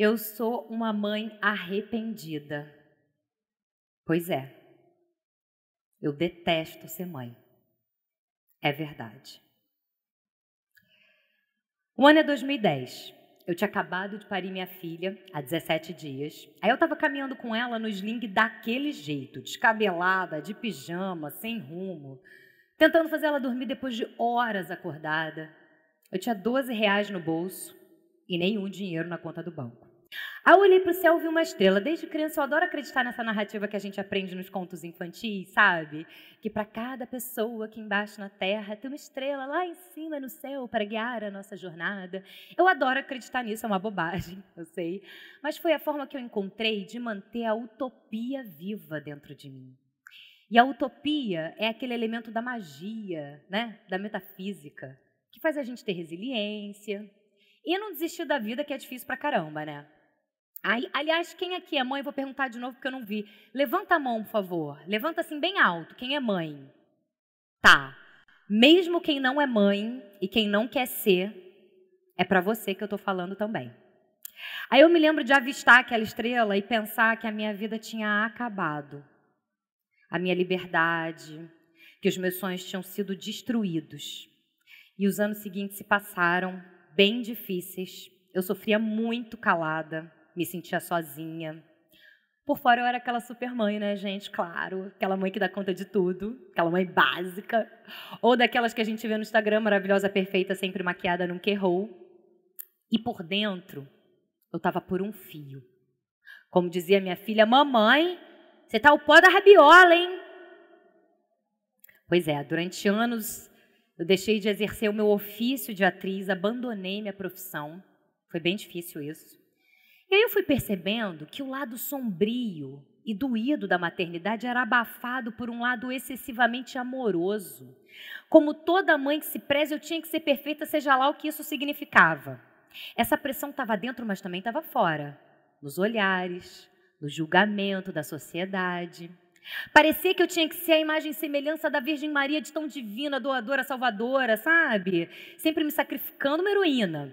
Eu sou uma mãe arrependida. Pois é. Eu detesto ser mãe. É verdade. O ano é 2010. Eu tinha acabado de parir minha filha há 17 dias. Aí eu estava caminhando com ela no sling daquele jeito, descabelada, de pijama, sem rumo, tentando fazer ela dormir depois de horas acordada. Eu tinha 12 reais no bolso e nenhum dinheiro na conta do banco. Ao eu para o céu vi uma estrela. Desde criança eu adoro acreditar nessa narrativa que a gente aprende nos contos infantis, sabe? Que para cada pessoa aqui embaixo na terra tem uma estrela lá em cima no céu para guiar a nossa jornada. Eu adoro acreditar nisso, é uma bobagem, eu sei. Mas foi a forma que eu encontrei de manter a utopia viva dentro de mim. E a utopia é aquele elemento da magia, né? Da metafísica, que faz a gente ter resiliência. E não desistir da vida que é difícil pra caramba, né? aliás, quem aqui é mãe? vou perguntar de novo porque eu não vi. Levanta a mão, por favor. Levanta assim bem alto. Quem é mãe? Tá. Mesmo quem não é mãe e quem não quer ser, é para você que eu estou falando também. Aí eu me lembro de avistar aquela estrela e pensar que a minha vida tinha acabado. A minha liberdade, que os meus sonhos tinham sido destruídos. E os anos seguintes se passaram bem difíceis. Eu sofria muito calada me sentia sozinha. Por fora eu era aquela super mãe, né, gente? Claro, aquela mãe que dá conta de tudo, aquela mãe básica. Ou daquelas que a gente vê no Instagram, maravilhosa, perfeita, sempre maquiada, nunca errou. E por dentro, eu estava por um fio. Como dizia minha filha, mamãe, você tá o pó da rabiola, hein? Pois é, durante anos eu deixei de exercer o meu ofício de atriz, abandonei minha profissão. Foi bem difícil isso. E aí eu fui percebendo que o lado sombrio e doído da maternidade era abafado por um lado excessivamente amoroso. Como toda mãe que se preza, eu tinha que ser perfeita, seja lá o que isso significava. Essa pressão estava dentro, mas também estava fora nos olhares, no julgamento da sociedade. Parecia que eu tinha que ser a imagem e semelhança da Virgem Maria, de tão divina, doadora, salvadora, sabe? Sempre me sacrificando, uma heroína.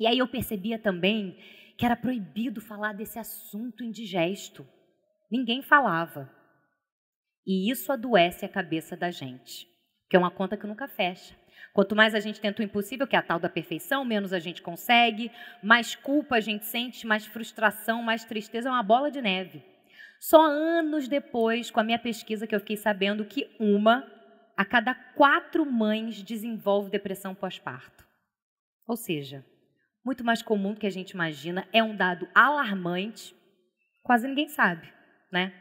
E aí eu percebia também que era proibido falar desse assunto indigesto. Ninguém falava. E isso adoece a cabeça da gente, que é uma conta que nunca fecha. Quanto mais a gente tenta o impossível, que é a tal da perfeição, menos a gente consegue, mais culpa a gente sente, mais frustração, mais tristeza, é uma bola de neve. Só anos depois, com a minha pesquisa, que eu fiquei sabendo que uma a cada quatro mães desenvolve depressão pós-parto. Ou seja, muito mais comum do que a gente imagina, é um dado alarmante, quase ninguém sabe, né?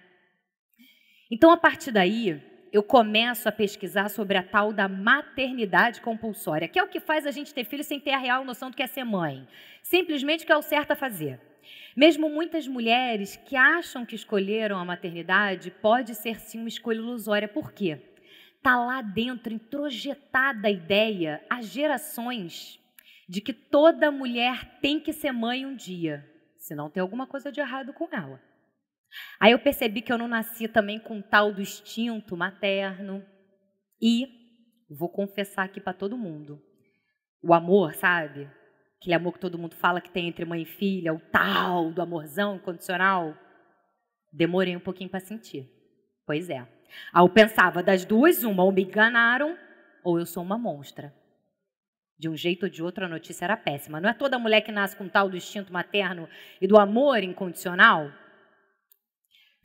Então, a partir daí, eu começo a pesquisar sobre a tal da maternidade compulsória, que é o que faz a gente ter filho sem ter a real noção do que é ser mãe. Simplesmente que é o certo a fazer. Mesmo muitas mulheres que acham que escolheram a maternidade, pode ser sim uma escolha ilusória. Por quê? Está lá dentro, introjetada a ideia, há gerações de que toda mulher tem que ser mãe um dia, senão tem alguma coisa de errado com ela. Aí eu percebi que eu não nasci também com tal do instinto materno. E vou confessar aqui para todo mundo. O amor, sabe? Aquele amor que todo mundo fala que tem entre mãe e filha, o tal do amorzão incondicional. Demorei um pouquinho para sentir. Pois é. Aí eu pensava, das duas, uma, ou me enganaram, ou eu sou uma monstra. De um jeito ou de outro, a notícia era péssima. Não é toda mulher que nasce com tal do instinto materno e do amor incondicional?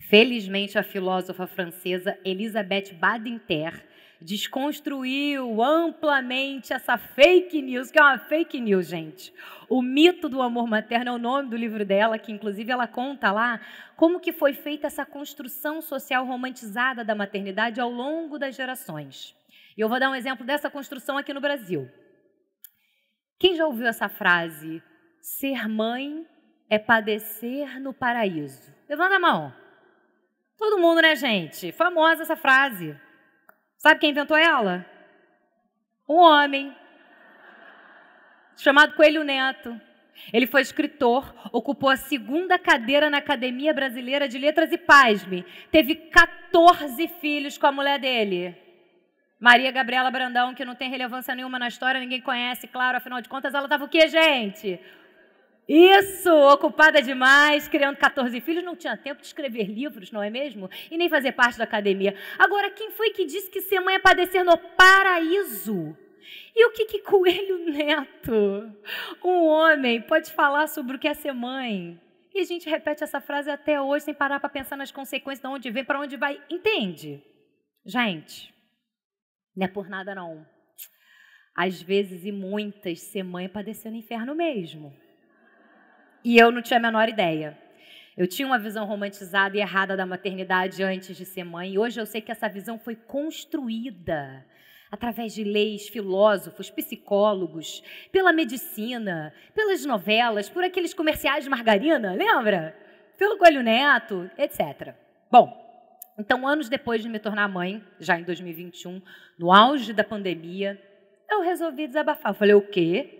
Felizmente, a filósofa francesa Elisabeth Badinter desconstruiu amplamente essa fake news, que é uma fake news, gente. O mito do amor materno é o nome do livro dela, que inclusive ela conta lá como que foi feita essa construção social romantizada da maternidade ao longo das gerações. E eu vou dar um exemplo dessa construção aqui no Brasil. Quem já ouviu essa frase? Ser mãe é padecer no paraíso. Levanta a mão. Todo mundo, né, gente? Famosa essa frase. Sabe quem inventou ela? Um homem chamado Coelho Neto. Ele foi escritor, ocupou a segunda cadeira na Academia Brasileira de Letras e Pasme. Teve 14 filhos com a mulher dele. Maria Gabriela Brandão, que não tem relevância nenhuma na história, ninguém conhece, claro, afinal de contas, ela estava o quê, gente? Isso, ocupada demais, criando 14 filhos, não tinha tempo de escrever livros, não é mesmo? E nem fazer parte da academia. Agora, quem foi que disse que ser mãe é padecer no paraíso? E o que, que Coelho Neto, um homem, pode falar sobre o que é ser mãe? E a gente repete essa frase até hoje sem parar para pensar nas consequências, de onde vem, para onde vai. Entende? Gente. Não é por nada, não. Às vezes e muitas, ser mãe padecer no inferno mesmo. E eu não tinha a menor ideia. Eu tinha uma visão romantizada e errada da maternidade antes de ser mãe, e hoje eu sei que essa visão foi construída através de leis, filósofos, psicólogos, pela medicina, pelas novelas, por aqueles comerciais de margarina, lembra? Pelo Coelho Neto, etc. Bom, então, anos depois de me tornar mãe, já em 2021, no auge da pandemia, eu resolvi desabafar. Eu falei, o quê?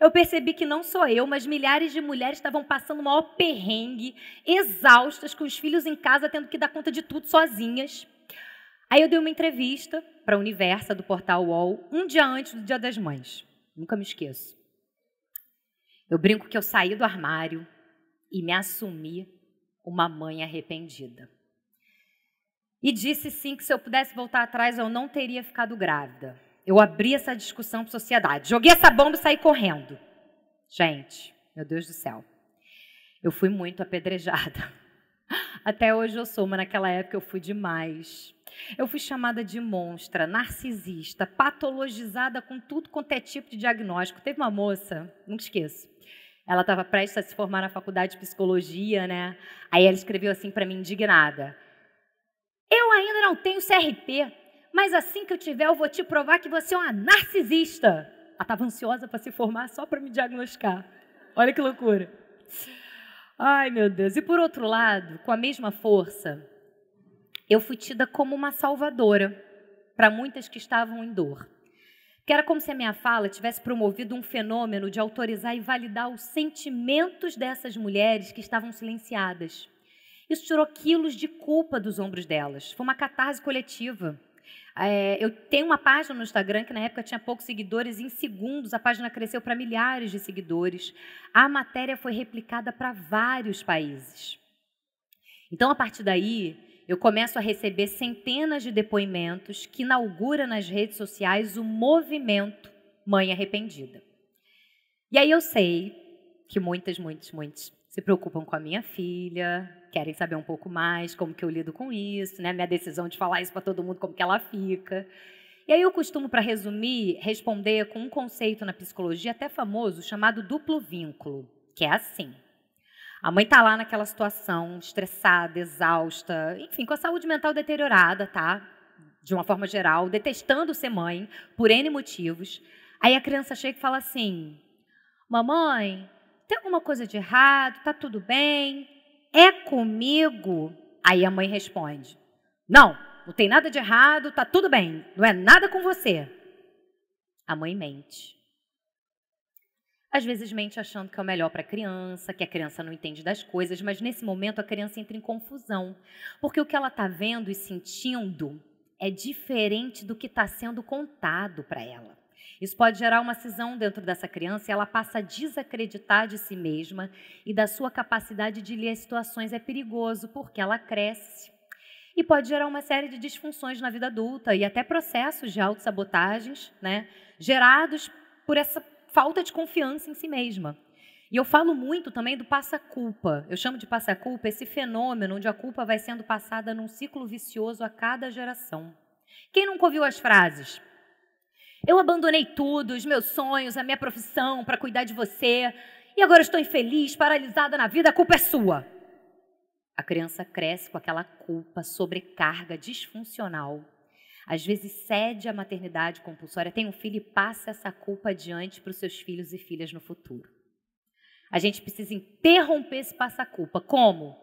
eu percebi que não só eu, mas milhares de mulheres estavam passando o maior perrengue, exaustas, com os filhos em casa, tendo que dar conta de tudo sozinhas. Aí eu dei uma entrevista para a Universa do portal UOL, um dia antes do Dia das Mães. Nunca me esqueço. Eu brinco que eu saí do armário e me assumi uma mãe arrependida. E disse sim que se eu pudesse voltar atrás eu não teria ficado grávida. Eu abri essa discussão para a sociedade. Joguei essa bomba e saí correndo. Gente, meu Deus do céu. Eu fui muito apedrejada. Até hoje eu sou, mas naquela época eu fui demais. Eu fui chamada de monstra, narcisista, patologizada com tudo quanto é tipo de diagnóstico. Teve uma moça, nunca esqueço. Ela estava prestes a se formar na faculdade de psicologia, né? Aí ela escreveu assim para mim, indignada: eu ainda não tenho CRP, mas assim que eu tiver, eu vou te provar que você é uma narcisista. Ela ah, estava ansiosa para se formar só para me diagnosticar. Olha que loucura. Ai, meu Deus. E por outro lado, com a mesma força, eu fui tida como uma salvadora para muitas que estavam em dor. Que era como se a minha fala tivesse promovido um fenômeno de autorizar e validar os sentimentos dessas mulheres que estavam silenciadas. Isso tirou quilos de culpa dos ombros delas. Foi uma catarse coletiva. É, eu tenho uma página no Instagram que na época tinha poucos seguidores, em segundos a página cresceu para milhares de seguidores. A matéria foi replicada para vários países. Então, a partir daí, eu começo a receber centenas de depoimentos que inaugura nas redes sociais o movimento Mãe Arrependida. E aí eu sei que muitas, muitas, muitas se preocupam com a minha filha, querem saber um pouco mais como que eu lido com isso, né? Minha decisão de falar isso para todo mundo, como que ela fica. E aí eu costumo, para resumir, responder com um conceito na psicologia até famoso chamado duplo vínculo, que é assim. A mãe está lá naquela situação, estressada, exausta, enfim, com a saúde mental deteriorada, tá? De uma forma geral, detestando ser mãe por N motivos. Aí a criança chega e fala assim: Mamãe, tem alguma coisa de errado? Tá tudo bem? É comigo? Aí a mãe responde: Não, não tem nada de errado, tá tudo bem, não é nada com você. A mãe mente. Às vezes mente achando que é o melhor para a criança, que a criança não entende das coisas, mas nesse momento a criança entra em confusão, porque o que ela está vendo e sentindo é diferente do que está sendo contado para ela. Isso pode gerar uma cisão dentro dessa criança e ela passa a desacreditar de si mesma e da sua capacidade de ler as situações. É perigoso porque ela cresce e pode gerar uma série de disfunções na vida adulta e até processos de autossabotagens né, gerados por essa falta de confiança em si mesma. E eu falo muito também do passa-culpa. Eu chamo de passa-culpa esse fenômeno onde a culpa vai sendo passada num ciclo vicioso a cada geração. Quem nunca ouviu as frases? Eu abandonei tudo, os meus sonhos, a minha profissão para cuidar de você. E agora estou infeliz, paralisada na vida, a culpa é sua. A criança cresce com aquela culpa, sobrecarga disfuncional. Às vezes cede à maternidade compulsória, tem um filho e passa essa culpa adiante para os seus filhos e filhas no futuro. A gente precisa interromper esse passa-culpa. Como?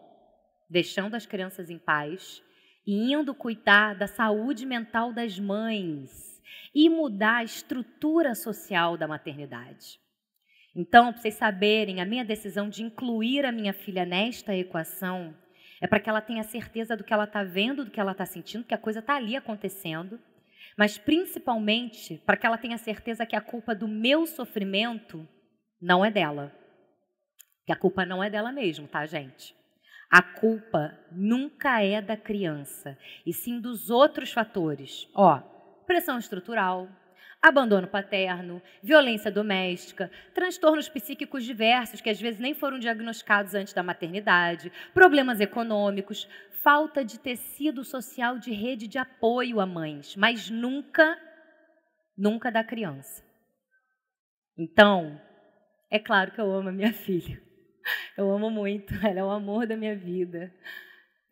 Deixando as crianças em paz e indo cuidar da saúde mental das mães e mudar a estrutura social da maternidade. Então, para vocês saberem, a minha decisão de incluir a minha filha nesta equação é para que ela tenha certeza do que ela está vendo, do que ela está sentindo, que a coisa está ali acontecendo, mas principalmente para que ela tenha certeza que a culpa do meu sofrimento não é dela. Que a culpa não é dela mesmo, tá, gente? A culpa nunca é da criança, e sim dos outros fatores. Ó, pressão estrutural, abandono paterno, violência doméstica, transtornos psíquicos diversos que às vezes nem foram diagnosticados antes da maternidade, problemas econômicos, falta de tecido social de rede de apoio a mães, mas nunca, nunca da criança. Então, é claro que eu amo a minha filha. Eu amo muito, ela é o amor da minha vida.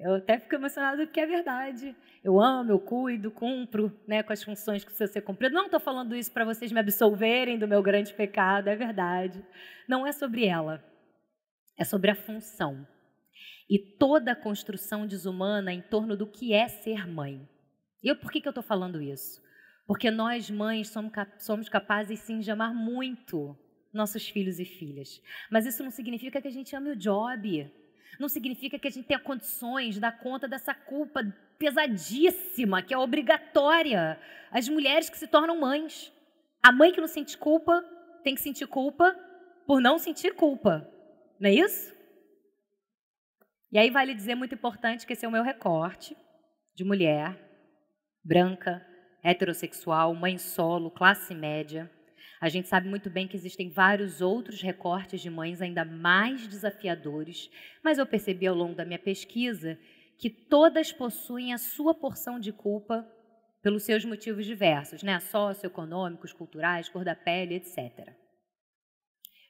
Eu até fico emocionada porque é verdade. Eu amo, eu cuido, cumpro né, com as funções que precisam ser cumpridas. Não estou falando isso para vocês me absolverem do meu grande pecado, é verdade. Não é sobre ela, é sobre a função. E toda a construção desumana em torno do que é ser mãe. E eu, por que, que eu estou falando isso? Porque nós, mães, somos, somos capazes sim de amar muito nossos filhos e filhas. Mas isso não significa que a gente ame o job, não significa que a gente tenha condições de dar conta dessa culpa pesadíssima, que é obrigatória às mulheres que se tornam mães. A mãe que não sente culpa tem que sentir culpa por não sentir culpa, não é isso? E aí vale dizer muito importante que esse é o meu recorte de mulher branca, heterossexual, mãe solo, classe média. A gente sabe muito bem que existem vários outros recortes de mães ainda mais desafiadores, mas eu percebi ao longo da minha pesquisa que todas possuem a sua porção de culpa pelos seus motivos diversos, né? socioeconômicos, culturais, cor da pele, etc.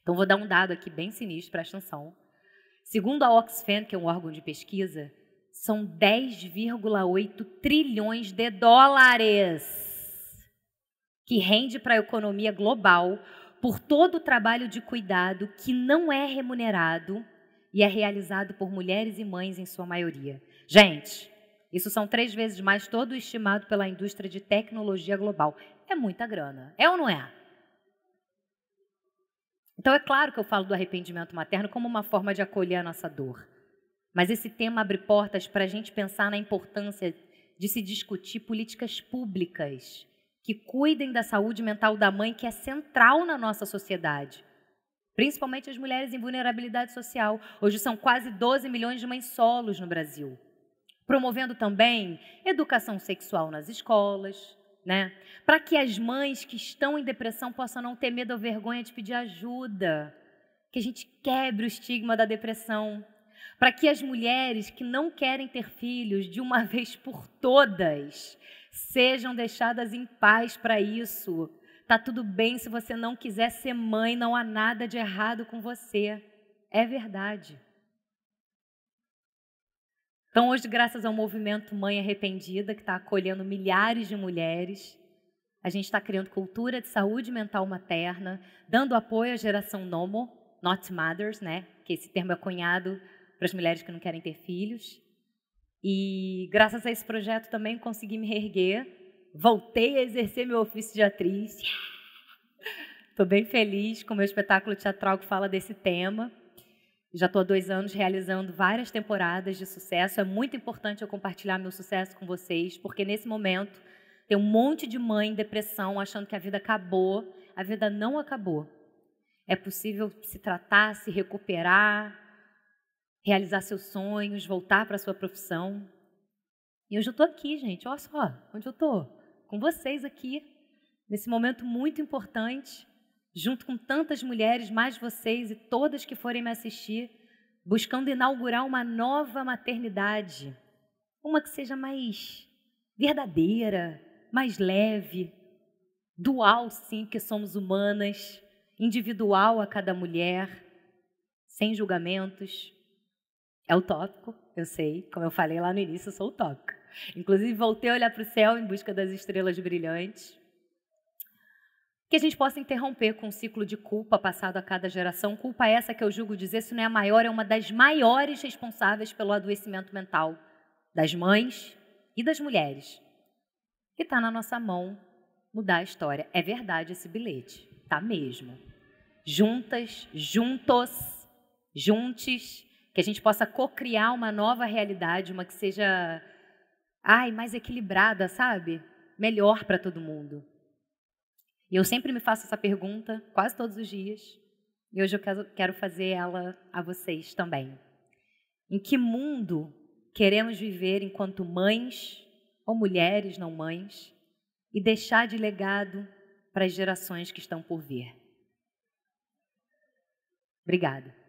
Então, vou dar um dado aqui bem sinistro, para a extensão. Segundo a Oxfam, que é um órgão de pesquisa, são 10,8 trilhões de dólares que rende para a economia global por todo o trabalho de cuidado que não é remunerado e é realizado por mulheres e mães em sua maioria. Gente, isso são três vezes mais todo estimado pela indústria de tecnologia global. É muita grana, é ou não é? Então é claro que eu falo do arrependimento materno como uma forma de acolher a nossa dor. Mas esse tema abre portas para a gente pensar na importância de se discutir políticas públicas que cuidem da saúde mental da mãe, que é central na nossa sociedade. Principalmente as mulheres em vulnerabilidade social. Hoje são quase 12 milhões de mães solos no Brasil. Promovendo também educação sexual nas escolas, né? Para que as mães que estão em depressão possam não ter medo ou vergonha de pedir ajuda. Que a gente quebre o estigma da depressão. Para que as mulheres que não querem ter filhos, de uma vez por todas, Sejam deixadas em paz para isso. Tá tudo bem se você não quiser ser mãe, não há nada de errado com você. É verdade. Então, hoje, graças ao movimento Mãe Arrependida, que está acolhendo milhares de mulheres, a gente está criando cultura de saúde mental materna, dando apoio à geração NOMO, Not Mothers, né? que esse termo é cunhado para as mulheres que não querem ter filhos. E graças a esse projeto também consegui me reerguer, voltei a exercer meu ofício de atriz. Estou bem feliz com o meu espetáculo teatral que fala desse tema. Já estou há dois anos realizando várias temporadas de sucesso. É muito importante eu compartilhar meu sucesso com vocês, porque nesse momento tem um monte de mãe em depressão achando que a vida acabou. A vida não acabou. É possível se tratar, se recuperar, realizar seus sonhos, voltar para sua profissão. E hoje eu estou aqui, gente, olha só onde eu estou, com vocês aqui, nesse momento muito importante, junto com tantas mulheres, mais vocês e todas que forem me assistir, buscando inaugurar uma nova maternidade, uma que seja mais verdadeira, mais leve, dual, sim, que somos humanas, individual a cada mulher, sem julgamentos, é utópico, eu sei, como eu falei lá no início, eu sou utópica. Inclusive, voltei a olhar para o céu em busca das estrelas brilhantes. Que a gente possa interromper com um ciclo de culpa passado a cada geração. Culpa essa que eu julgo dizer, se não é a maior, é uma das maiores responsáveis pelo adoecimento mental das mães e das mulheres. E está na nossa mão mudar a história. É verdade esse bilhete, tá mesmo. Juntas, juntos, juntes, que a gente possa co-criar uma nova realidade, uma que seja, ai, mais equilibrada, sabe? Melhor para todo mundo. E eu sempre me faço essa pergunta, quase todos os dias, e hoje eu quero fazer ela a vocês também. Em que mundo queremos viver enquanto mães ou mulheres não mães e deixar de legado para as gerações que estão por vir? Obrigada.